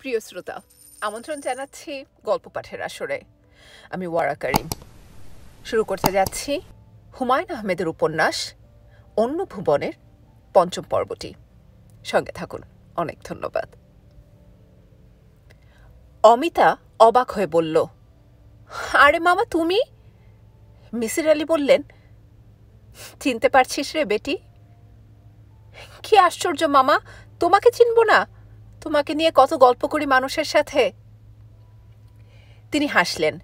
প্রিয় শ্রোতা আমন্ত্রণ জানাচ্ছি গল্প পাঠের আসরে আমি ওয়ারা করিম শুরু করতে যাচ্ছি হুমায়ুন আহমেদের উপন্যাস অন্য ভুবনের পঞ্চম পর্বটি সঙ্গে থাকুন অনেক ধন্যবাদ অমিতা অবাক হয়ে বলল আরে মামা তুমি মিসির আলী বললেন চিনতে পারছিস রে বেটি কি আশ্চর্য মামা তোমাকে চিনব না তোমাকে নিয়ে কত গল্প করি মানুষের সাথে তিনি হাসলেন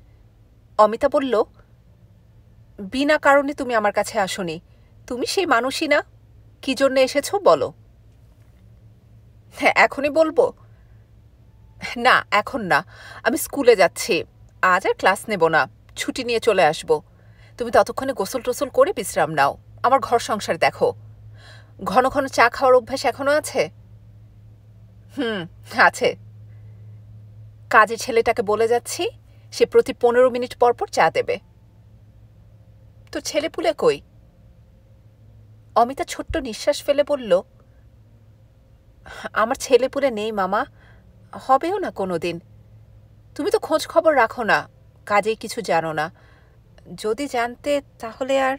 অমিতা বলল বিনা কারণে তুমি আমার কাছে আসনি তুমি সেই মানুষই না কি জন্য এসেছ বলো হ্যাঁ এখনই বলবো না এখন না আমি স্কুলে যাচ্ছি আজ আর ক্লাস নেব না ছুটি নিয়ে চলে আসব তুমি ততক্ষণে গোসল টোসল করে বিশ্রাম নাও আমার ঘর সংসার দেখো ঘন ঘন চা খাওয়ার অভ্যাস এখনও আছে হুম আছে কাজে ছেলেটাকে বলে যাচ্ছি সে প্রতি পনেরো মিনিট পরপর চা দেবে তো ছেলেপুলে কই অমিতা ছোট্ট নিঃশ্বাস ফেলে বলল আমার ছেলেপুলে নেই মামা হবেও না কোনো দিন তুমি তো খোঁজ খবর রাখো না কাজেই কিছু জানো না যদি জানতে তাহলে আর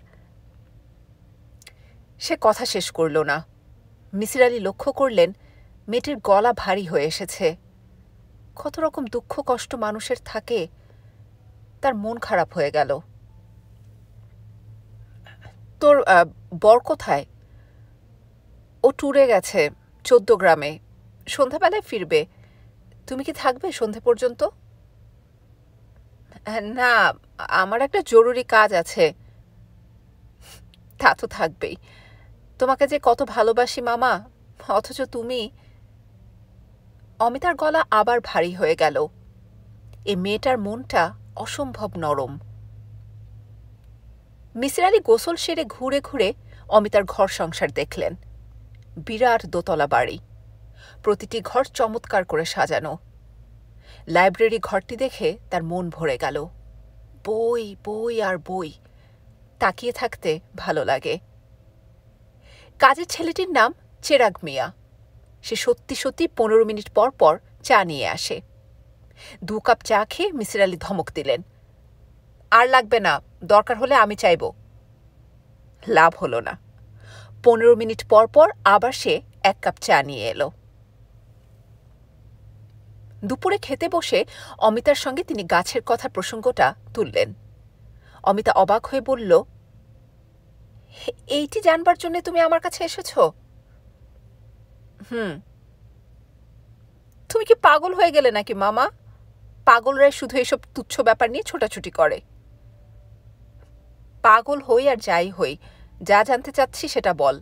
সে কথা শেষ করল না মিসির আলী লক্ষ্য করলেন মেয়েটির গলা ভারী হয়ে এসেছে কত রকম দুঃখ কষ্ট মানুষের থাকে তার মন খারাপ হয়ে গেল তোর বর কোথায় ও ট্যুরে গেছে চোদ্দ গ্রামে সন্ধ্যাবেলায় ফিরবে তুমি কি থাকবে সন্ধে পর্যন্ত না আমার একটা জরুরি কাজ আছে তা তো থাকবেই তোমাকে যে কত ভালোবাসি মামা অথচ তুমি অমিতার গলা আবার ভারী হয়ে গেল এ মেয়েটার মনটা অসম্ভব নরম মিসির আলী গোসল সেরে ঘুরে ঘুরে অমিতার ঘর সংসার দেখলেন বিরাট দোতলা বাড়ি প্রতিটি ঘর চমৎকার করে সাজানো লাইব্রেরি ঘরটি দেখে তার মন ভরে গেল বই বই আর বই তাকিয়ে থাকতে ভালো লাগে কাজের ছেলেটির নাম চেরাগ মিয়া সে সত্যি সত্যি পনেরো মিনিট পর পর চা নিয়ে আসে দু কাপ চা খেয়ে মিসির আলি ধমক দিলেন আর লাগবে না দরকার হলে আমি চাইব লাভ হলো না পনেরো মিনিট পর পর আবার সে এক কাপ চা নিয়ে এলো দুপুরে খেতে বসে অমিতার সঙ্গে তিনি গাছের কথা প্রসঙ্গটা তুললেন অমিতা অবাক হয়ে বলল এইটি জানবার জন্য তুমি আমার কাছে এসেছো হুম তুমি কি পাগল হয়ে গেলে নাকি মামা পাগলরাই শুধু এসব তুচ্ছ ব্যাপার নিয়ে ছোটাছুটি করে পাগল হই আর যাই হই যা জানতে চাচ্ছি সেটা বল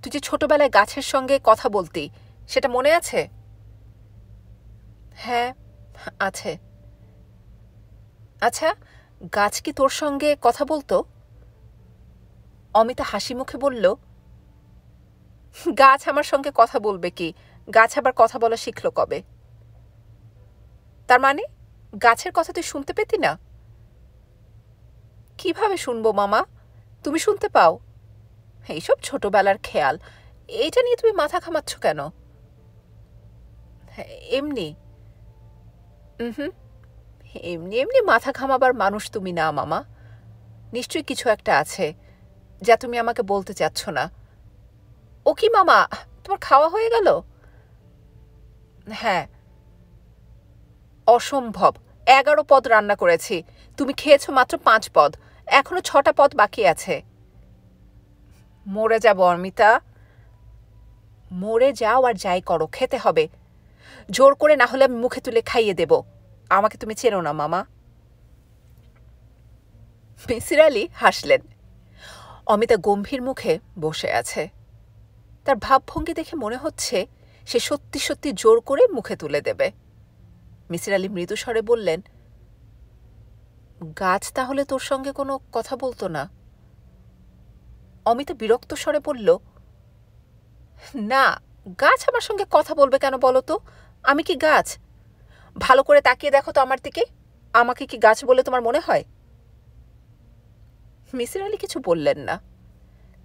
তুই যে ছোটবেলায় গাছের সঙ্গে কথা বলতি সেটা মনে আছে হ্যাঁ আছে আচ্ছা গাছ কি তোর সঙ্গে কথা বলতো অমিতা হাসি মুখে বলল গাছ আমার সঙ্গে কথা বলবে কি গাছ আবার কথা বলা শিখল কবে তার মানে গাছের কথা তুই শুনতে পেতি না কিভাবে শুনবো মামা তুমি শুনতে পাও এইসব ছোটবেলার খেয়াল এইটা নিয়ে তুমি মাথা ঘামাচ্ছ কেন হ্যাঁ, এমনি হুম এমনি এমনি মাথা ঘামাবার মানুষ তুমি না মামা নিশ্চয়ই কিছু একটা আছে যা তুমি আমাকে বলতে চাচ্ছ না ও কি মামা তোমার খাওয়া হয়ে গেল হ্যাঁ অসম্ভব এগারো পদ রান্না করেছি তুমি খেয়েছো মাত্র পাঁচ পদ এখনো ছটা পদ বাকি আছে মরে যাব অর্মিতা মরে যাও আর যাই করো খেতে হবে জোর করে না হলে আমি মুখে তুলে খাইয়ে দেব আমাকে তুমি চেনো না মামা মিসির আলী হাসলেন অমিতা গম্ভীর মুখে বসে আছে তার ভাবভঙ্গি দেখে মনে হচ্ছে সে সত্যি সত্যি জোর করে মুখে তুলে দেবে মিসির আলী মৃদুস্বরে বললেন গাছ তাহলে তোর সঙ্গে কোনো কথা বলতো না অমিতা বিরক্ত স্বরে বলল না গাছ আমার সঙ্গে কথা বলবে কেন বলো তো আমি কি গাছ ভালো করে তাকিয়ে দেখো তো আমার দিকে আমাকে কি গাছ বলে তোমার মনে হয় মিসির আলী কিছু বললেন না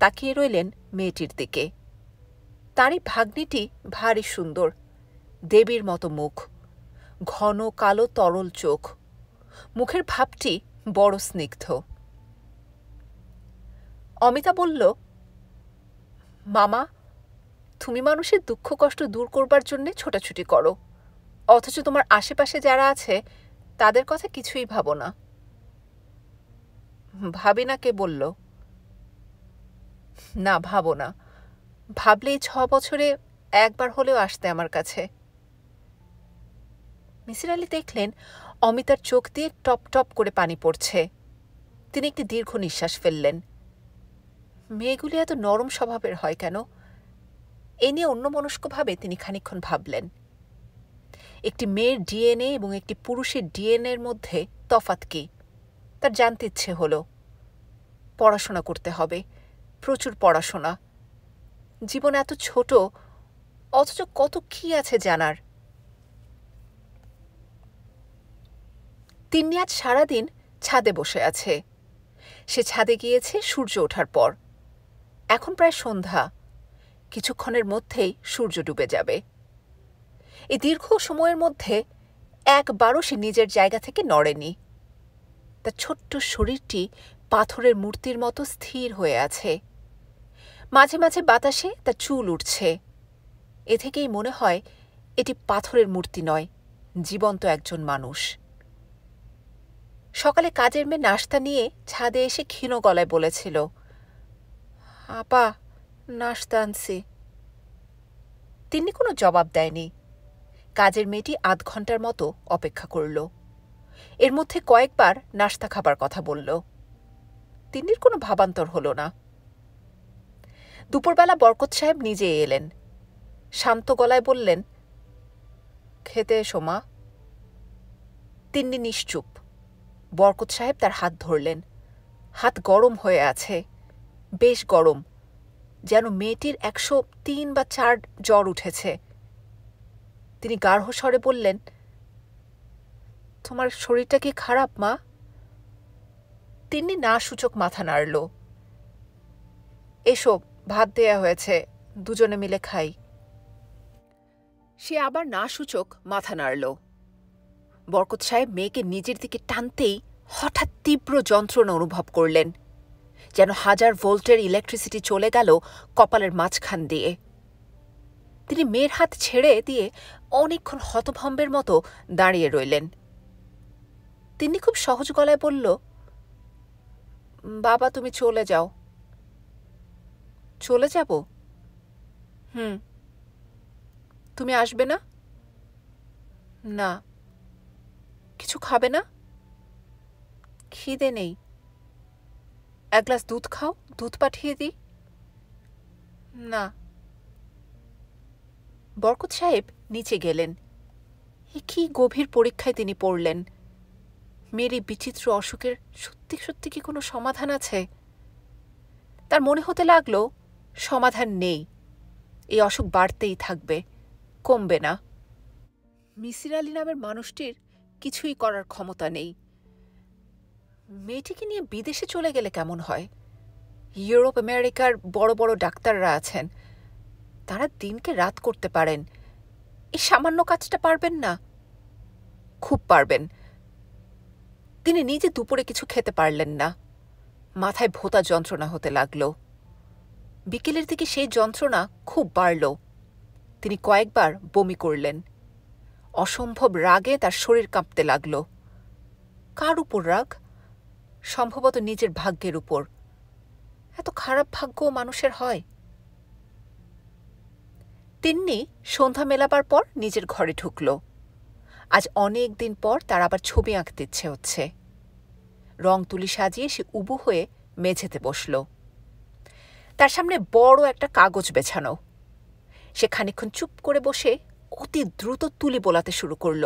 তাকিয়ে রইলেন মেয়েটির দিকে তারই ভাগ্নিটি ভারী সুন্দর দেবীর মতো মুখ ঘন কালো তরল চোখ মুখের ভাবটি বড় স্নিগ্ধ অমিতা বলল মামা তুমি মানুষের দুঃখ কষ্ট দূর করবার জন্যে ছোটাছুটি করো অথচ তোমার আশেপাশে যারা আছে তাদের কথা কিছুই ভাবো না ভাবিনাকে বলল না ভাবো না ভাবলেই ছ বছরে একবার হলেও আসতে আমার কাছে মিসির আলী দেখলেন অমিতার চোখ দিয়ে টপ টপ করে পানি পড়ছে তিনি একটি দীর্ঘ নিঃশ্বাস ফেললেন মেয়েগুলি এত নরম স্বভাবের হয় কেন এ নিয়ে অন্যমনস্কভাবে তিনি খানিক্ষণ ভাবলেন একটি মেয়ের ডিএনএ এবং একটি পুরুষের ডিএনএর মধ্যে তফাত কী তার জানতে ইচ্ছে হলো পড়াশোনা করতে হবে প্রচুর পড়াশোনা জীবন এত ছোট অথচ কত কি আছে জানার তিন্নি আজ সারাদিন ছাদে বসে আছে সে ছাদে গিয়েছে সূর্য ওঠার পর এখন প্রায় সন্ধ্যা কিছুক্ষণের মধ্যেই সূর্য ডুবে যাবে এই দীর্ঘ সময়ের মধ্যে একবারও সে নিজের জায়গা থেকে নড়েনি তার ছোট্ট শরীরটি পাথরের মূর্তির মতো স্থির হয়ে আছে মাঝে মাঝে বাতাসে তা চুল উঠছে এ থেকেই মনে হয় এটি পাথরের মূর্তি নয় জীবন্ত একজন মানুষ সকালে কাজের মেয়ে নাস্তা নিয়ে ছাদে এসে ক্ষীণ গলায় বলেছিল আপা নাস্তা আনছি তিনি কোনো জবাব দেয়নি কাজের মেয়েটি আধ ঘন্টার মতো অপেক্ষা করল এর মধ্যে কয়েকবার নাস্তা খাবার কথা বলল তিন্নির কোনো ভাবান্তর হলো না দুপুরবেলা বরকত সাহেব নিজে এলেন শান্ত গলায় বললেন খেতে এসো মা তিন্নি নিশ্চুপ বরকত সাহেব তার হাত ধরলেন হাত গরম হয়ে আছে বেশ গরম যেন মেয়েটির একশো তিন বা চার জ্বর উঠেছে তিনি গার্হ স্বরে বললেন তোমার শরীরটা কি খারাপ মা তিনি না সূচক মাথা নাড়ল এসো ভাত দেয়া হয়েছে দুজনে মিলে খাই সে আবার না সূচক মাথা নাড়ল বরকত সাহেব মেয়েকে নিজের দিকে টানতেই হঠাৎ তীব্র যন্ত্রণা অনুভব করলেন যেন হাজার ভোল্টের ইলেকট্রিসিটি চলে গেল কপালের মাঝখান দিয়ে তিনি মেয়ের হাত ছেড়ে দিয়ে অনেকক্ষণ হতভম্বের মতো দাঁড়িয়ে রইলেন তিনি খুব সহজ গলায় বলল বাবা তুমি চলে যাও চলে যাব হুম তুমি আসবে না না কিছু খাবে না খিদে নেই এক গ্লাস দুধ খাও দুধ পাঠিয়ে দিই না বরকত সাহেব নিচে গেলেন এ কি গভীর পরীক্ষায় তিনি পড়লেন মেয়ের এই বিচিত্র অসুখের সত্যি সত্যি কি কোনো সমাধান আছে তার মনে হতে লাগলো সমাধান নেই এই অসুখ বাড়তেই থাকবে কমবে না মিসির আলী নামের মানুষটির কিছুই করার ক্ষমতা নেই মেয়েটিকে নিয়ে বিদেশে চলে গেলে কেমন হয় ইউরোপ আমেরিকার বড় বড় ডাক্তাররা আছেন তারা দিনকে রাত করতে পারেন এই সামান্য কাজটা পারবেন না খুব পারবেন তিনি নিজে দুপুরে কিছু খেতে পারলেন না মাথায় ভোতা যন্ত্রণা হতে লাগলো বিকেলের দিকে সেই যন্ত্রণা খুব বাড়ল তিনি কয়েকবার বমি করলেন অসম্ভব রাগে তার শরীর কাঁপতে লাগল কার উপর রাগ সম্ভবত নিজের ভাগ্যের উপর এত খারাপ ভাগ্য মানুষের হয় তিন্নি সন্ধ্যা মেলাবার পর নিজের ঘরে ঢুকল আজ অনেক দিন পর তার আবার ছবি আঁকতে ইচ্ছে হচ্ছে রং তুলি সাজিয়ে সে উবু হয়ে মেঝেতে বসল তার সামনে বড় একটা কাগজ বেছানো সে খানিক্ষণ চুপ করে বসে অতি দ্রুত তুলি বোলাতে শুরু করল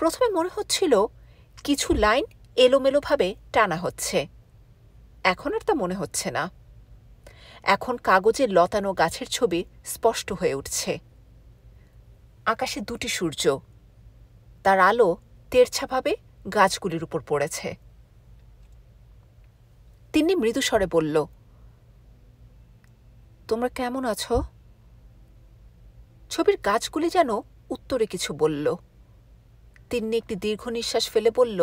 প্রথমে মনে হচ্ছিল কিছু লাইন এলোমেলোভাবে টানা হচ্ছে এখন আর তা মনে হচ্ছে না এখন কাগজে লতানো গাছের ছবি স্পষ্ট হয়ে উঠছে আকাশে দুটি সূর্য তার আলো তেরছাভাবে গাছগুলির উপর পড়েছে তিনি মৃদুস্বরে বলল তোমরা কেমন আছো ছবির গাছগুলি যেন উত্তরে কিছু বলল তিন্নি একটি দীর্ঘ নিঃশ্বাস ফেলে বলল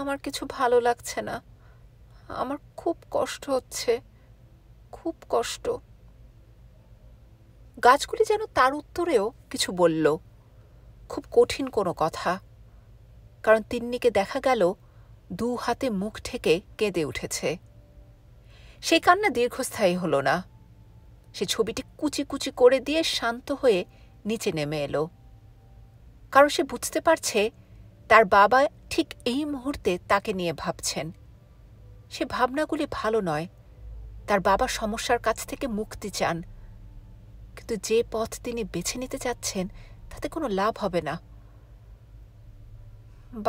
আমার কিছু ভালো লাগছে না আমার খুব কষ্ট হচ্ছে খুব কষ্ট গাছগুলি যেন তার উত্তরেও কিছু বলল খুব কঠিন কোনো কথা কারণ তিন্নিকে দেখা গেল দু হাতে মুখ ঠেকে কেঁদে উঠেছে সেই কান্না দীর্ঘস্থায়ী হলো না সে ছবিটি কুচি কুচি করে দিয়ে শান্ত হয়ে নিচে নেমে এলো কারণ সে বুঝতে পারছে তার বাবা ঠিক এই মুহূর্তে তাকে নিয়ে ভাবছেন সে ভাবনাগুলি ভালো নয় তার বাবা সমস্যার কাছ থেকে মুক্তি চান কিন্তু যে পথ তিনি বেছে নিতে চাচ্ছেন তাতে কোনো লাভ হবে না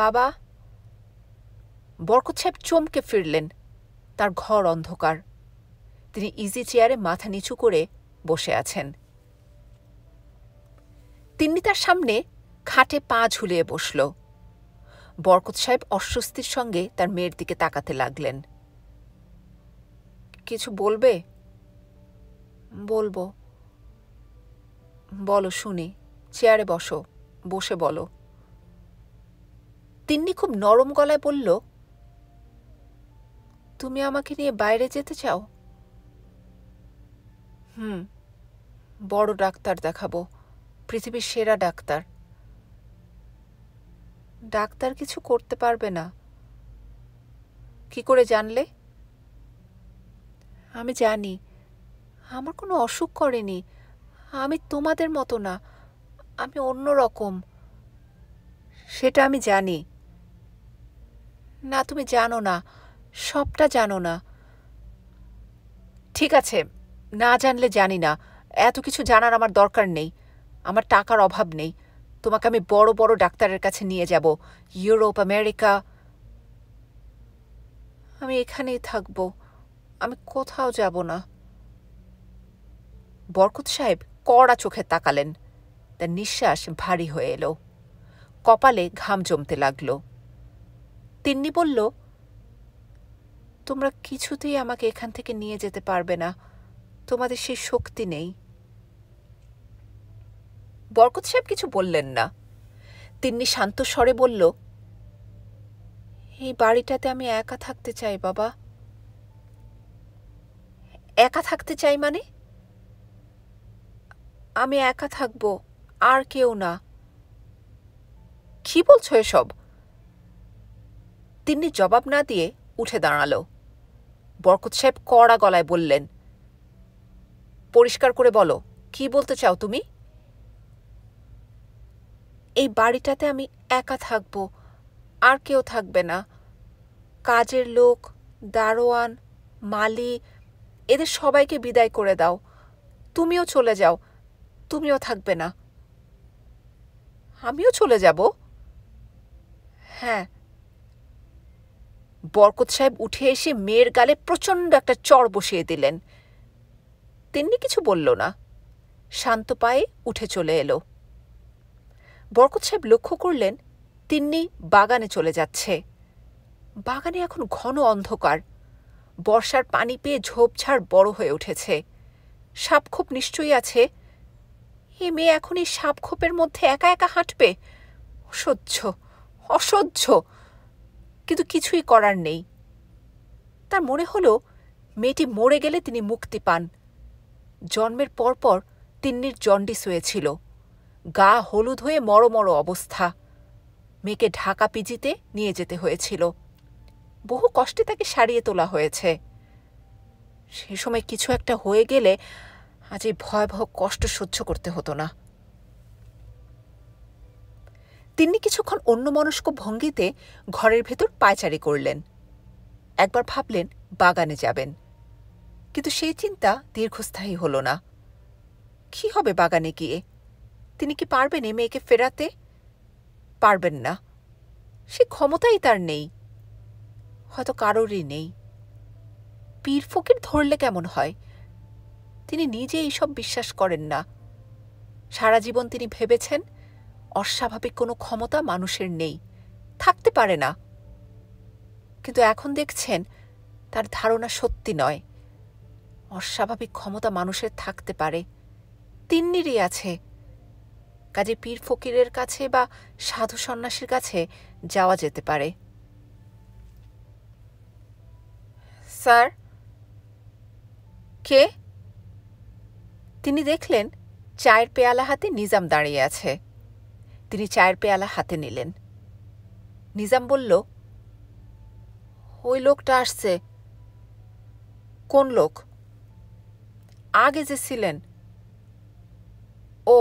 বাবা বরকত সাহেব চমকে ফিরলেন তার ঘর অন্ধকার তিনি ইজি চেয়ারে মাথা নিচু করে বসে আছেন তিনি তার সামনে খাটে পা ঝুলিয়ে বসল বরকত সাহেব অস্বস্তির সঙ্গে তার মেয়ের দিকে তাকাতে লাগলেন কিছু বলবে বলবো বলো শুনি চেয়ারে বসো বসে বলো তিন্নি খুব নরম গলায় বলল তুমি আমাকে নিয়ে বাইরে যেতে চাও হুম বড় ডাক্তার দেখাবো পৃথিবীর সেরা ডাক্তার ডাক্তার কিছু করতে পারবে না কি করে জানলে আমি জানি আমার কোনো অসুখ করেনি আমি তোমাদের মতো না আমি অন্য রকম সেটা আমি জানি না তুমি জানো না সবটা জানো না ঠিক আছে না জানলে জানি না এত কিছু জানার আমার দরকার নেই আমার টাকার অভাব নেই তোমাকে আমি বড় বড় ডাক্তারের কাছে নিয়ে যাব ইউরোপ আমেরিকা আমি এখানেই থাকব আমি কোথাও যাব না বরকত সাহেব কড়া চোখে তাকালেন তার নিঃশ্বাস ভারী হয়ে এলো কপালে ঘাম জমতে লাগল তিন্নি বলল তোমরা কিছুতেই আমাকে এখান থেকে নিয়ে যেতে পারবে না তোমাদের সেই শক্তি নেই বরকত সাহেব কিছু বললেন না তিন্নি শান্ত স্বরে বলল এই বাড়িটাতে আমি একা থাকতে চাই বাবা একা থাকতে চাই মানে আমি একা থাকব আর কেউ না কি বলছো এসব তিনি জবাব না দিয়ে উঠে দাঁড়াল বরকত সাহেব কড়া গলায় বললেন পরিষ্কার করে বলো কি বলতে চাও তুমি এই বাড়িটাতে আমি একা থাকব আর কেউ থাকবে না কাজের লোক দারোয়ান মালি এদের সবাইকে বিদায় করে দাও তুমিও চলে যাও তুমিও থাকবে না আমিও চলে যাব হ্যাঁ বরকত সাহেব উঠে এসে মেয়ের গালে প্রচণ্ড একটা চর বসিয়ে দিলেন তেমনি কিছু বলল না শান্ত পায়ে উঠে চলে এলো বরকত সাহেব লক্ষ্য করলেন তিন্নি বাগানে চলে যাচ্ছে বাগানে এখন ঘন অন্ধকার বর্ষার পানি পেয়ে ঝোপঝাড় বড় হয়ে উঠেছে সাপখোপ নিশ্চয়ই আছে এ মেয়ে এখন এই সাপখোপের মধ্যে একা একা হাঁটবে অসহ্য অসহ্য কিন্তু কিছুই করার নেই তার মনে হল মেয়েটি মরে গেলে তিনি মুক্তি পান জন্মের পরপর তিন্নির জন্ডিস হয়েছিল গা হলুদ হয়ে মরমর অবস্থা মেয়েকে ঢাকা পিজিতে নিয়ে যেতে হয়েছিল বহু কষ্টে তাকে সারিয়ে তোলা হয়েছে সে সময় কিছু একটা হয়ে গেলে আজ এই ভয়াবহ কষ্ট সহ্য করতে হতো না তিনি কিছুক্ষণ অন্যমনস্ক ভঙ্গিতে ঘরের ভেতর পায়চারি করলেন একবার ভাবলেন বাগানে যাবেন কিন্তু সেই চিন্তা দীর্ঘস্থায়ী হল না কি হবে বাগানে গিয়ে তিনি কি পারবেন এ মেয়েকে ফেরাতে পারবেন না সে ক্ষমতাই তার নেই হয়তো কারোরই নেই পীর ফকির ধরলে কেমন হয় তিনি নিজে এইসব বিশ্বাস করেন না সারা জীবন তিনি ভেবেছেন অস্বাভাবিক কোনো ক্ষমতা মানুষের নেই থাকতে পারে না কিন্তু এখন দেখছেন তার ধারণা সত্যি নয় অস্বাভাবিক ক্ষমতা মানুষের থাকতে পারে তিন্নিরই আছে কাজে পীর ফকিরের কাছে বা সাধু সন্ন্যাসীর কাছে যাওয়া যেতে পারে স্যার কে তিনি দেখলেন চায়ের পেয়ালা হাতে নিজাম দাঁড়িয়ে আছে তিনি চায়ের পেয়ালা হাতে নিলেন নিজাম বলল ওই লোকটা আসছে কোন লোক আগে যে ছিলেন ও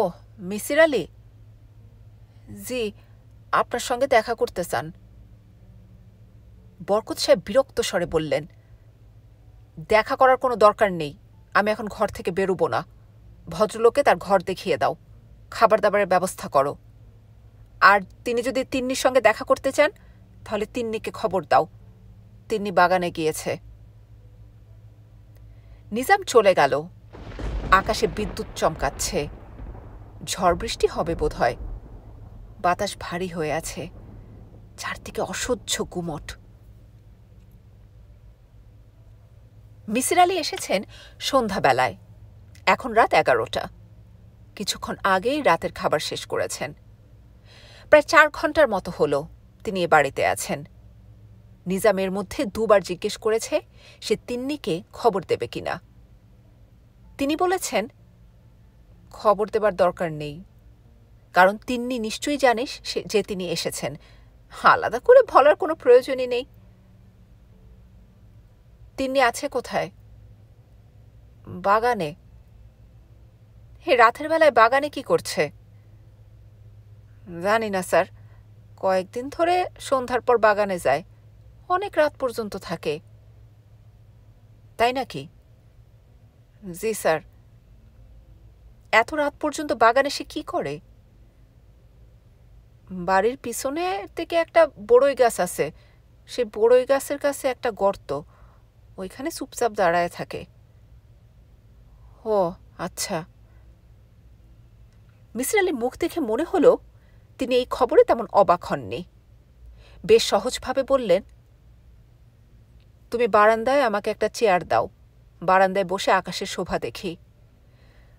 মিসির আলী জি আপনার সঙ্গে দেখা করতে চান বরকত সাহেব বিরক্ত স্বরে বললেন দেখা করার কোনো দরকার নেই আমি এখন ঘর থেকে বেরোবো না ভদ্রলোকে তার ঘর দেখিয়ে দাও খাবার দাবারের ব্যবস্থা করো আর তিনি যদি তিন্নির সঙ্গে দেখা করতে চান তাহলে তিন্নিকে খবর দাও তিন্নি বাগানে গিয়েছে নিজাম চলে গেল আকাশে বিদ্যুৎ চমকাচ্ছে ঝড় বৃষ্টি হবে বোধহয় বাতাস ভারী হয়ে আছে চারদিকে অসহ্য গুমট মিসির আলী এসেছেন সন্ধ্যাবেলায় এখন রাত এগারোটা কিছুক্ষণ আগেই রাতের খাবার শেষ করেছেন প্রায় চার ঘন্টার মতো হলো তিনি এ বাড়িতে আছেন নিজামের মধ্যে দুবার জিজ্ঞেস করেছে সে তিন্নিকে খবর দেবে কিনা তিনি বলেছেন খবর দেবার দরকার নেই কারণ তিন্নি নিশ্চয়ই জানিস যে তিনি এসেছেন আলাদা করে বলার কোনো প্রয়োজনই নেই তিন্নি আছে কোথায় বাগানে হে রাতের বেলায় বাগানে কি করছে জানি না স্যার কয়েকদিন ধরে সন্ধ্যার পর বাগানে যায় অনেক রাত পর্যন্ত থাকে তাই নাকি জি স্যার এত রাত পর্যন্ত বাগানে সে কি করে বাড়ির পিছনে থেকে একটা বড়ই গাছ আছে সে বড়ই গাছের কাছে একটা গর্ত ওইখানে চুপচাপ দাঁড়ায় থাকে ও আচ্ছা মিসির মুখ দেখে মনে হলো তিনি এই খবরে তেমন অবাক হননি বেশ সহজভাবে বললেন তুমি বারান্দায় আমাকে একটা চেয়ার দাও বারান্দায় বসে আকাশের শোভা দেখি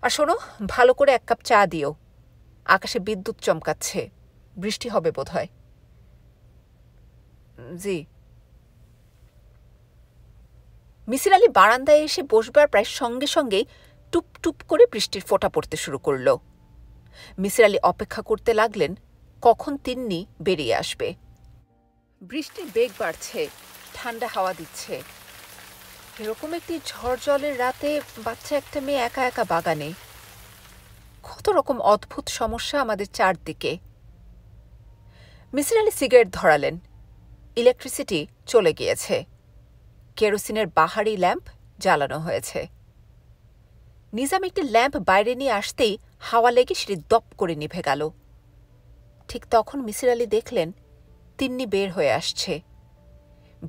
আর শোনো ভালো করে এক কাপ চা দিও আকাশে বিদ্যুৎ চমকাচ্ছে বৃষ্টি হবে বোধ হয় জি মিসির আলী বারান্দায় এসে বসবার প্রায় সঙ্গে সঙ্গেই টুপ টুপ করে বৃষ্টির ফোঁটা পড়তে শুরু করল মিসির আলী অপেক্ষা করতে লাগলেন কখন তিন্নি বেরিয়ে আসবে বৃষ্টির বেগ বাড়ছে ঠান্ডা হাওয়া দিচ্ছে এরকম একটি ঝড় জলের রাতে বাচ্চা একটা মেয়ে একা একা বাগানে কত রকম অদ্ভুত সমস্যা আমাদের চারদিকে মিসির আলী সিগারেট ধরালেন ইলেকট্রিসিটি চলে গিয়েছে কেরোসিনের বাহারি ল্যাম্প জ্বালানো হয়েছে নিজাম একটি ল্যাম্প বাইরে নিয়ে আসতেই হাওয়া লেগে সেটি দপ করে নিভে গেল ঠিক তখন মিসির আলি দেখলেন তিন্নি বের হয়ে আসছে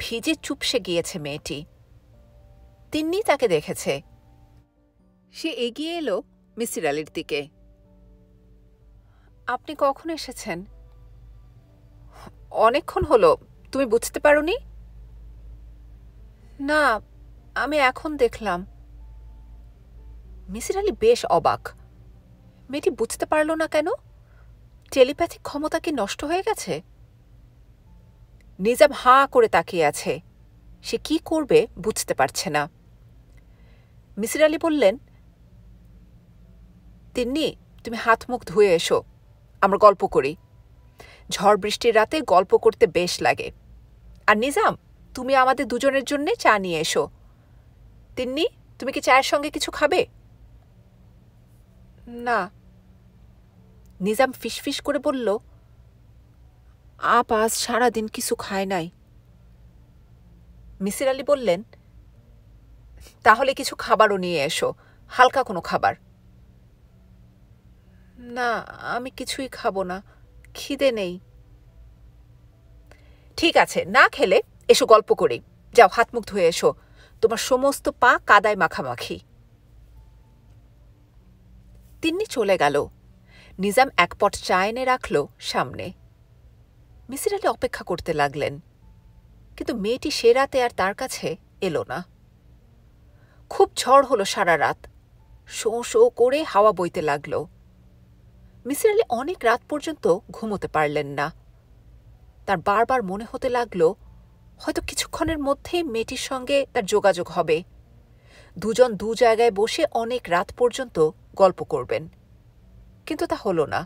ভিজে চুপসে গিয়েছে মেয়েটি তিন্নি তাকে দেখেছে সে এগিয়ে এলো মিসির আলির দিকে আপনি কখন এসেছেন অনেকক্ষণ হলো তুমি বুঝতে পারোনি না আমি এখন দেখলাম মিসির আলি বেশ অবাক মেয়েটি বুঝতে পারল না কেন টেলিপ্যাথিক ক্ষমতা কি নষ্ট হয়ে গেছে নিজাম হাঁ করে তাকিয়ে আছে সে কি করবে বুঝতে পারছে না মিসির আলী বললেন তিন্নি তুমি হাত মুখ ধুয়ে এসো আমরা গল্প করি ঝড় বৃষ্টির রাতে গল্প করতে বেশ লাগে আর নিজাম তুমি আমাদের দুজনের জন্য চা নিয়ে এসো তিন্নি তুমি কি চায়ের সঙ্গে কিছু খাবে না নিজাম ফিসফিস করে বলল আপ আজ সারাদিন কিছু খায় নাই মিসির আলী বললেন তাহলে কিছু খাবারও নিয়ে এসো হালকা কোনো খাবার না আমি কিছুই খাবো না খিদে নেই ঠিক আছে না খেলে এসো গল্প করি যাও হাত মুখ ধুয়ে এসো তোমার সমস্ত পা কাদায় মাখামাখি তিনি চলে গেল নিজাম এক পট চা এনে রাখল সামনে মিসির আলী অপেক্ষা করতে লাগলেন কিন্তু মেয়েটি সে রাতে আর তার কাছে এলো না খুব ঝড় হলো সারা রাত শো শো করে হাওয়া বইতে লাগল মিসির আলী অনেক রাত পর্যন্ত ঘুমোতে পারলেন না তার বারবার মনে হতে লাগল হয়তো কিছুক্ষণের মধ্যে মেয়েটির সঙ্গে তার যোগাযোগ হবে দুজন দু জায়গায় বসে অনেক রাত পর্যন্ত গল্প করবেন কিন্তু তা হল না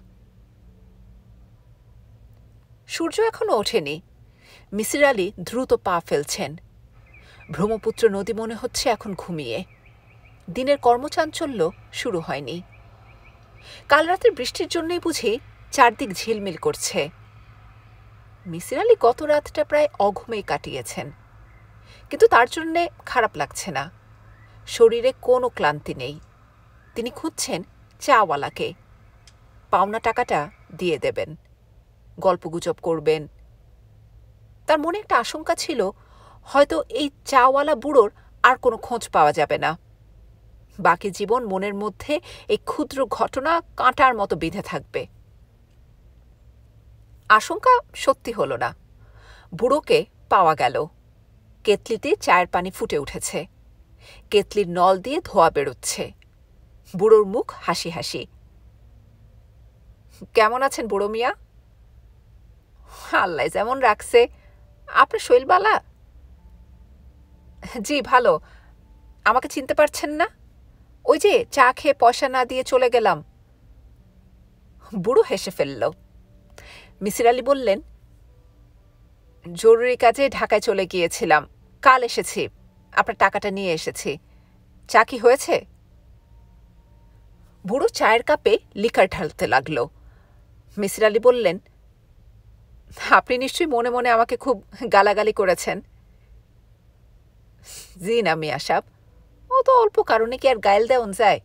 সূর্য এখনও ওঠেনি মিসির আলি দ্রুত পা ফেলছেন ব্রহ্মপুত্র নদী মনে হচ্ছে এখন ঘুমিয়ে দিনের কর্মচাঞ্চল্য শুরু হয়নি কাল রাতের বৃষ্টির জন্যই বুঝি চারদিক ঝিলমিল করছে মিসির আলি গত রাতটা প্রায় অঘুমেই কাটিয়েছেন কিন্তু তার জন্যে খারাপ লাগছে না শরীরে কোনো ক্লান্তি নেই তিনি খুঁজছেন চাওয়ালাকে পাওনা টাকাটা দিয়ে দেবেন গল্পগুজব করবেন তার মনে একটা আশঙ্কা ছিল হয়তো এই চাওয়ালা বুড়োর আর কোনো খোঁজ পাওয়া যাবে না বাকি জীবন মনের মধ্যে এই ক্ষুদ্র ঘটনা কাঁটার মতো বেঁধে থাকবে আশঙ্কা সত্যি হল না বুড়োকে পাওয়া গেল কেতলিতে চায়ের পানি ফুটে উঠেছে কেতলির নল দিয়ে ধোয়া বেরোচ্ছে বুড়োর মুখ হাসি হাসি কেমন আছেন বুড়ো মিয়া আল্লাহ যেমন রাখছে আপনার শৈলবালা জি ভালো আমাকে চিনতে পারছেন না ওই যে চা খেয়ে পয়সা না দিয়ে চলে গেলাম বুড়ো হেসে ফেলল মিসির আলী বললেন জরুরি কাজে ঢাকায় চলে গিয়েছিলাম কাল এসেছি আপনার টাকাটা নিয়ে এসেছি চা কি হয়েছে বুড়ো চায়ের কাপে লিকার ঢালতে লাগলো মিসির আলী বললেন আপনি নিশ্চয়ই মনে মনে আমাকে খুব গালাগালি করেছেন জি না মিয়া সাব ও তো অল্প কারণে কি আর গায়েল দেওয়ন যায়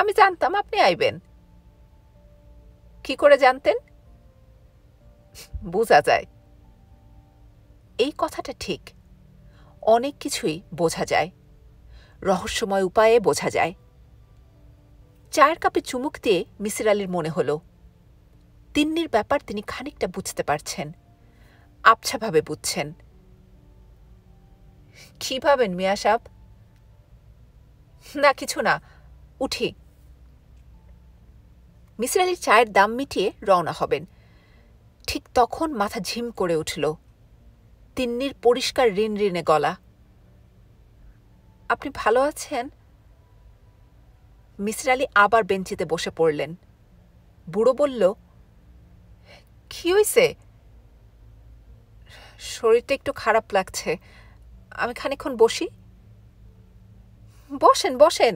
আমি জানতাম আপনি আইবেন কি করে জানতেন বোঝা যায় এই কথাটা ঠিক অনেক কিছুই বোঝা যায় রহস্যময় উপায়ে বোঝা যায় চায়ের কাপে চুমুক দিয়ে মিসির আলীর মনে হলো তিন্নির ব্যাপার তিনি খানিকটা বুঝতে পারছেন আবছাভাবে বুঝছেন কী ভাবেন মিয়া সাহ না কিছু না উঠি মিসির আলি চায়ের দাম মিটিয়ে রওনা হবেন ঠিক তখন মাথা ঝিম করে উঠল তিন্নির পরিষ্কার ঋণ ঋণে গলা আপনি ভালো আছেন মিসির আলি আবার বেঞ্চিতে বসে পড়লেন বুড়ো বলল কি হইছে শরীরটা একটু খারাপ লাগছে আমি খানিক্ষণ বসি বসেন বসেন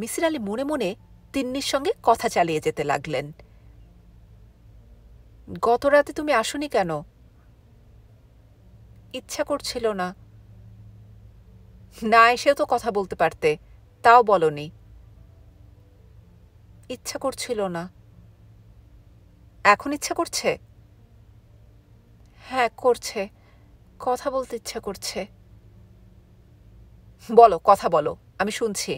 মিসির আলী মনে মনে তিন্নির সঙ্গে কথা চালিয়ে যেতে লাগলেন গত রাতে তুমি আসনি কেন ইচ্ছা করছিল না না এসেও তো কথা বলতে পারতে তাও বলনি ইচ্ছা করছিল না এখন ইচ্ছে করছে হ্যাঁ করছে কথা বলতে ইচ্ছে করছে বলো কথা বলো আমি শুনছি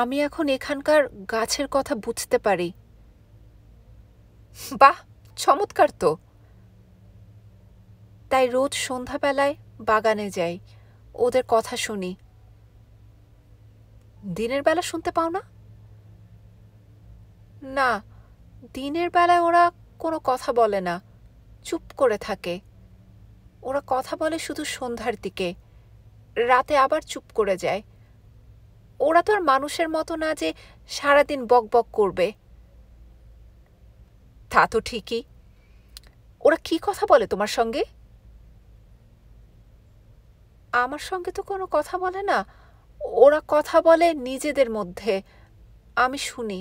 আমি এখন এখানকার গাছের কথা বুঝতে পারি বাহ চমৎকার তো তাই রোজ সন্ধ্যাবেলায় বাগানে যাই ওদের কথা শুনি দিনের বেলা শুনতে পাও না না দিনের বেলায় ওরা কোনো কথা বলে না চুপ করে থাকে ওরা কথা বলে শুধু সন্ধ্যার দিকে রাতে আবার চুপ করে যায় ওরা তো আর মানুষের মতো না যে সারাদিন বকবক করবে তা তো ঠিকই ওরা কি কথা বলে তোমার সঙ্গে আমার সঙ্গে তো কোনো কথা বলে না ওরা কথা বলে নিজেদের মধ্যে আমি শুনি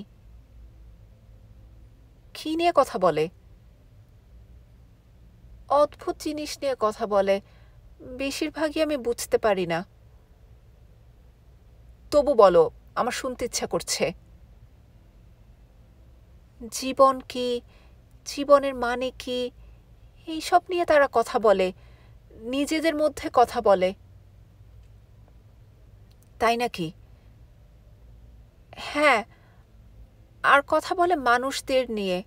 কী নিয়ে কথা বলে অদ্ভুত জিনিস নিয়ে কথা বলে বেশিরভাগই আমি বুঝতে পারি না তবু বলো আমার শুনতে ইচ্ছা করছে জীবন কি জীবনের মানে কি এইসব নিয়ে তারা কথা বলে নিজেদের মধ্যে কথা বলে তাই নাকি হ্যাঁ আর কথা বলে মানুষদের নিয়ে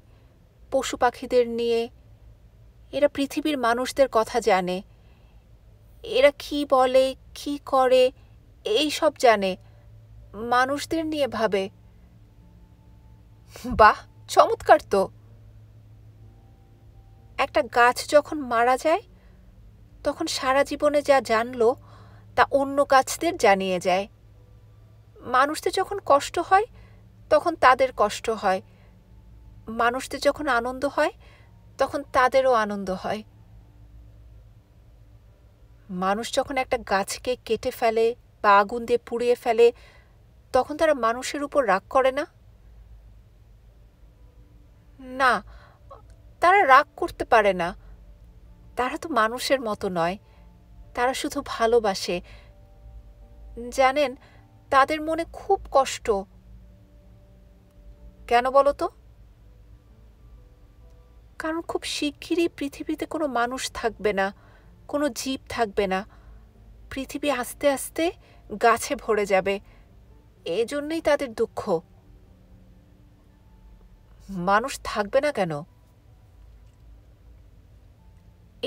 পশু পাখিদের নিয়ে এরা পৃথিবীর মানুষদের কথা জানে এরা কি বলে কি করে এই সব জানে মানুষদের নিয়ে ভাবে বাহ চমৎকার তো একটা গাছ যখন মারা যায় তখন সারা জীবনে যা জানলো তা অন্য গাছদের জানিয়ে যায় মানুষদের যখন কষ্ট হয় তখন তাদের কষ্ট হয় মানুষদের যখন আনন্দ হয় তখন তাদেরও আনন্দ হয় মানুষ যখন একটা গাছকে কেটে ফেলে বা আগুন দিয়ে পুড়িয়ে ফেলে তখন তারা মানুষের উপর রাগ করে না না তারা রাগ করতে পারে না তারা তো মানুষের মতো নয় তারা শুধু ভালোবাসে জানেন তাদের মনে খুব কষ্ট কেন বলো তো কারণ খুব শিগগিরই পৃথিবীতে কোনো মানুষ থাকবে না কোনো জীব থাকবে না পৃথিবী আস্তে আস্তে গাছে ভরে যাবে এজন্যই তাদের দুঃখ মানুষ থাকবে না কেন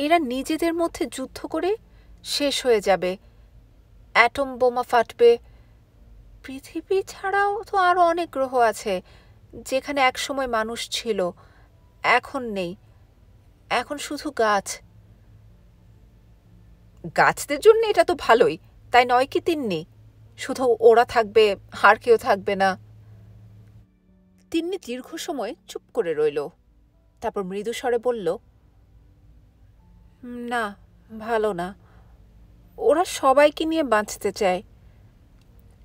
এরা নিজেদের মধ্যে যুদ্ধ করে শেষ হয়ে যাবে অ্যাটম বোমা ফাটবে পৃথিবী ছাড়াও তো আরও অনেক গ্রহ আছে যেখানে একসময় মানুষ ছিল এখন নেই এখন শুধু গাছ গাছদের জন্য এটা তো ভালোই তাই নয় কি তিন্নি শুধু ওরা থাকবে আর কেউ থাকবে না তিন্নি দীর্ঘ সময় চুপ করে রইল তারপর মৃদু স্বরে বলল না ভালো না ওরা সবাইকে নিয়ে বাঁচতে চায়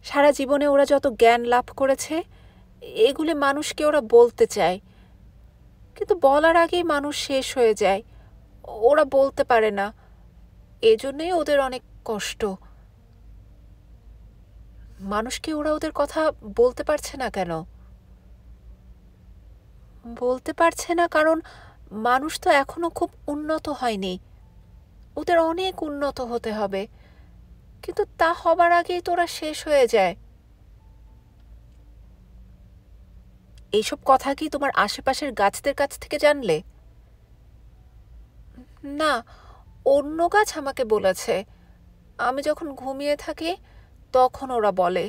সারা জীবনে ওরা যত জ্ঞান লাভ করেছে এগুলি মানুষকে ওরা বলতে চায় কিন্তু বলার আগেই মানুষ শেষ হয়ে যায় ওরা বলতে পারে না এজন্যই ওদের অনেক কষ্ট মানুষকে ওরা ওদের কথা বলতে পারছে না কেন বলতে পারছে না কারণ মানুষ তো এখনও খুব উন্নত হয়নি ওদের অনেক উন্নত হতে হবে কিন্তু তা হবার আগেই তোরা শেষ হয়ে যায় এইসব কথা কি তোমার আশেপাশের গাছদের কাছ থেকে জানলে না অন্য গাছ আমাকে বলেছে আমি যখন ঘুমিয়ে থাকি তখন ওরা বলে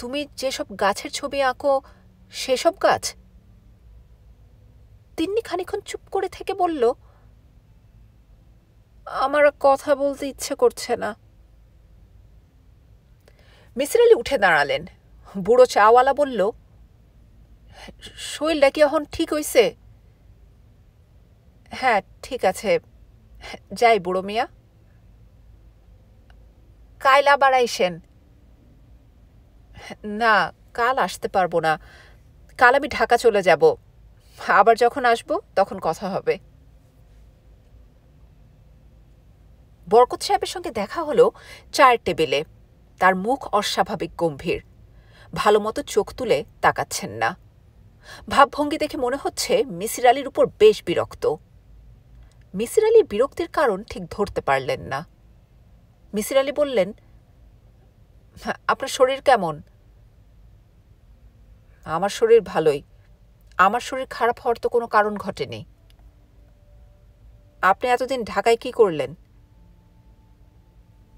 তুমি যেসব গাছের ছবি আঁকো সেসব গাছ তিন্নি খানিক্ষণ চুপ করে থেকে বলল আমার কথা বলতে ইচ্ছে করছে না মিসির আলী উঠে দাঁড়ালেন বুড়ো চাওয়ালা বলল শরীরটা কি এখন ঠিক হইছে হ্যাঁ ঠিক আছে যাই বুড়ো মিয়া কাইল আবার আইসেন না কাল আসতে পারবো না কাল আমি ঢাকা চলে যাব আবার যখন আসব তখন কথা হবে বরকত সাহেবের সঙ্গে দেখা হলো চায়ের টেবিলে তার মুখ অস্বাভাবিক গম্ভীর ভালোমতো চোখ তুলে তাকাচ্ছেন না ভাবভঙ্গি দেখে মনে হচ্ছে মিসির আলির উপর বেশ বিরক্ত মিসির আলি বিরক্তির কারণ ঠিক ধরতে পারলেন না মিসির আলি বললেন হ্যাঁ, আপনার শরীর কেমন আমার শরীর ভালোই আমার শরীর খারাপ হওয়ার তো কোনো কারণ ঘটেনি আপনি এতদিন ঢাকায় কি করলেন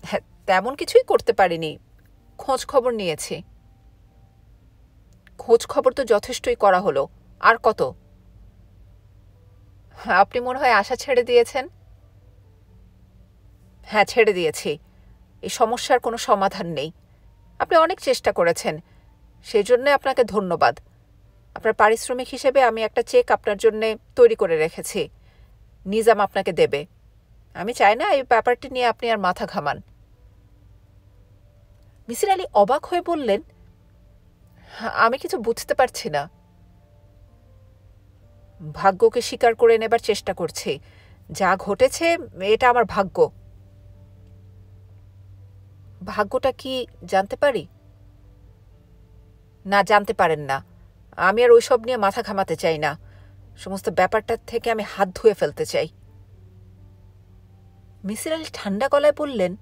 হ্যাঁ তেমন কিছুই করতে পারিনি খোঁজ খবর নিয়েছি খোঁজ খবর তো যথেষ্টই করা হলো আর কত আপনি মনে হয় আশা ছেড়ে দিয়েছেন হ্যাঁ ছেড়ে দিয়েছি এই সমস্যার কোনো সমাধান নেই আপনি অনেক চেষ্টা করেছেন সেজন্য আপনাকে ধন্যবাদ আপনার পারিশ্রমিক হিসেবে আমি একটা চেক আপনার জন্যে তৈরি করে রেখেছি নিজাম আপনাকে দেবে আমি চাই না এই ব্যাপারটি নিয়ে আপনি আর মাথা ঘামান মিসির আলী অবাক হয়ে বললেন আমি কিছু বুঝতে পারছি না ভাগ্যকে স্বীকার করে নেবার চেষ্টা করছি যা ঘটেছে এটা আমার ভাগ্য ভাগ্যটা কি জানতে পারি না জানতে পারেন না আমি আর ওইসব নিয়ে মাথা ঘামাতে চাই না সমস্ত ব্যাপারটার থেকে আমি হাত ধুয়ে ফেলতে চাই মিসির আলী ঠান্ডা গলায় বললেন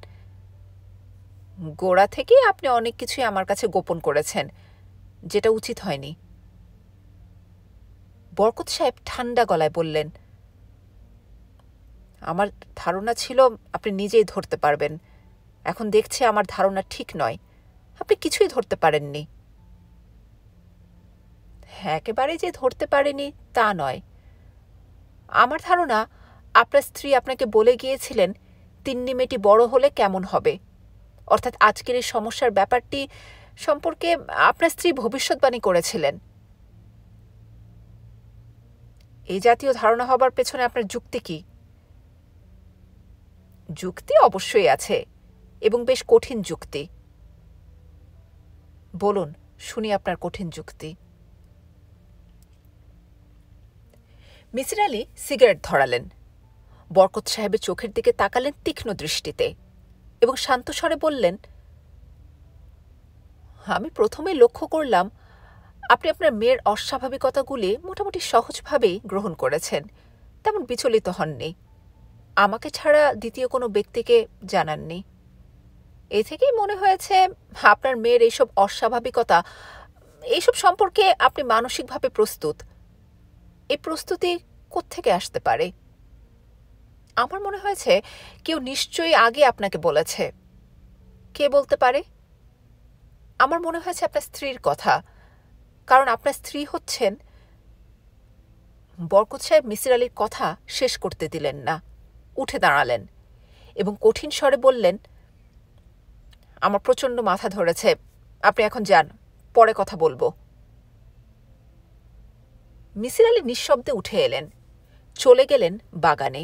গোড়া থেকেই আপনি অনেক কিছুই আমার কাছে গোপন করেছেন যেটা উচিত হয়নি বরকত সাহেব ঠান্ডা গলায় বললেন আমার ধারণা ছিল আপনি নিজেই ধরতে পারবেন এখন দেখছি আমার ধারণা ঠিক নয় আপনি কিছুই ধরতে পারেননি একেবারে যে ধরতে পারেনি তা নয় আমার ধারণা আপনার স্ত্রী আপনাকে বলে গিয়েছিলেন তিন্নি মেয়েটি বড় হলে কেমন হবে অর্থাৎ আজকের এই সমস্যার ব্যাপারটি সম্পর্কে আপনার স্ত্রী ভবিষ্যৎবাণী করেছিলেন এই জাতীয় ধারণা হবার পেছনে আপনার যুক্তি কি যুক্তি অবশ্যই আছে এবং বেশ কঠিন যুক্তি বলুন শুনি আপনার কঠিন যুক্তি মিসির আলী সিগারেট ধরালেন বরকত সাহেবের চোখের দিকে তাকালেন তীক্ষ্ণ দৃষ্টিতে এবং শান্ত স্বরে বললেন আমি প্রথমে লক্ষ্য করলাম আপনি আপনার মেয়ের অস্বাভাবিকতাগুলি মোটামুটি সহজভাবেই গ্রহণ করেছেন তেমন বিচলিত হননি আমাকে ছাড়া দ্বিতীয় কোনো ব্যক্তিকে জানাননি এ থেকেই মনে হয়েছে আপনার মেয়ের এইসব অস্বাভাবিকতা এইসব সম্পর্কে আপনি মানসিকভাবে প্রস্তুত এই প্রস্তুতি কোত্থেকে আসতে পারে আমার মনে হয়েছে কেউ নিশ্চয়ই আগে আপনাকে বলেছে কে বলতে পারে আমার মনে হয়েছে আপনার স্ত্রীর কথা কারণ আপনার স্ত্রী হচ্ছেন বরকত সাহেব মিসির আলীর কথা শেষ করতে দিলেন না উঠে দাঁড়ালেন এবং কঠিন স্বরে বললেন আমার প্রচণ্ড মাথা ধরেছে আপনি এখন যান পরে কথা বলবো মিসির আলী নিঃশব্দে উঠে এলেন চলে গেলেন বাগানে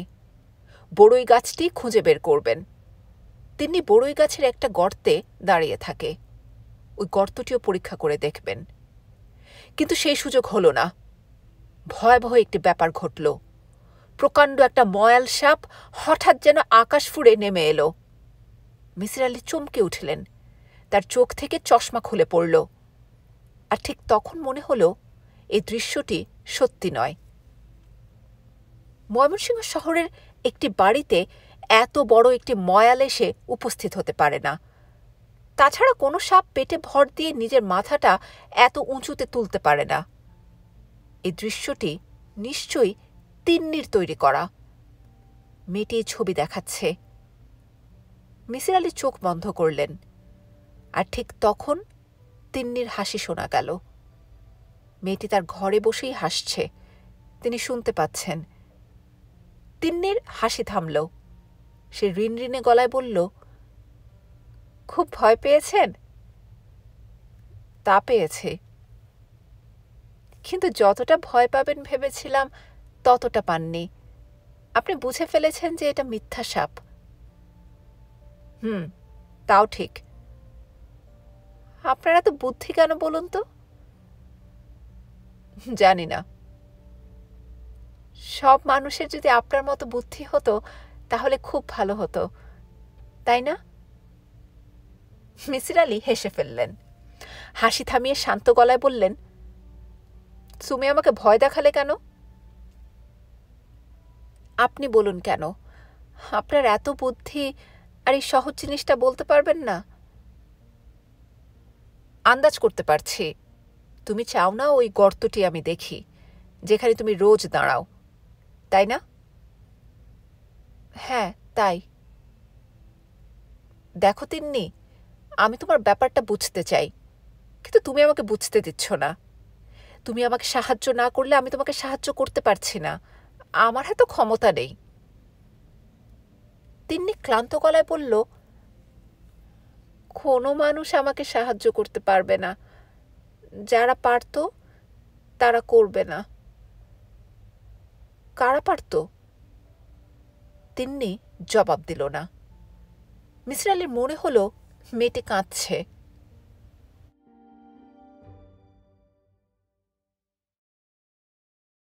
বড়ই গাছটি খুঁজে বের করবেন তিনি বড়ই গাছের একটা গর্তে দাঁড়িয়ে থাকে ওই গর্তটিও পরীক্ষা করে দেখবেন কিন্তু সেই সুযোগ হলো না ভয়াবহ একটি ব্যাপার ঘটল প্রকাণ্ড একটা ময়াল সাপ হঠাৎ যেন আকাশ ফুড়ে নেমে এলো মিসির আলি চমকে উঠলেন তার চোখ থেকে চশমা খুলে পড়ল আর ঠিক তখন মনে হল এই দৃশ্যটি সত্যি নয় ময়মনসিংহ শহরের একটি বাড়িতে এত বড় একটি ময়াল এসে উপস্থিত হতে পারে না তাছাড়া কোনো সাপ পেটে ভর দিয়ে নিজের মাথাটা এত উঁচুতে তুলতে পারে না এই দৃশ্যটি নিশ্চয়ই তিন্নির তৈরি করা মেয়েটি ছবি দেখাচ্ছে মিসির আলী চোখ বন্ধ করলেন আর ঠিক তখন তিন্নির হাসি শোনা গেল মেয়েটি তার ঘরে বসেই হাসছে তিনি শুনতে পাচ্ছেন তিন্নির হাসি থামল সে ঋণ ঋণে গলায় বলল খুব ভয় পেয়েছেন তা পেয়েছি কিন্তু যতটা ভয় পাবেন ভেবেছিলাম ততটা পাননি আপনি বুঝে ফেলেছেন যে এটা মিথ্যা সাপ হুম তাও ঠিক আপনারা তো বুদ্ধি কেন বলুন তো জানি না সব মানুষের যদি আপনার মতো বুদ্ধি হতো তাহলে খুব ভালো হতো তাই না মিসির আলি হেসে ফেললেন হাসি থামিয়ে শান্ত গলায় বললেন তুমি আমাকে ভয় দেখালে কেন আপনি বলুন কেন আপনার এত বুদ্ধি আর এই সহজ জিনিসটা বলতে পারবেন না আন্দাজ করতে পারছি তুমি চাও না ওই গর্তটি আমি দেখি যেখানে তুমি রোজ দাঁড়াও তাই না হ্যাঁ তাই দেখো তিন্নি আমি তোমার ব্যাপারটা বুঝতে চাই কিন্তু তুমি আমাকে বুঝতে দিচ্ছ না তুমি আমাকে সাহায্য না করলে আমি তোমাকে সাহায্য করতে পারছি না আমার হাতে ক্ষমতা নেই তিনি ক্লান্ত গলায় বলল কোনো মানুষ আমাকে সাহায্য করতে পারবে না যারা পারত তারা করবে না কারা পারত তিন্নি জবাব দিল না মিসির আলীর মনে হলো মেয়েটি কাঁদছে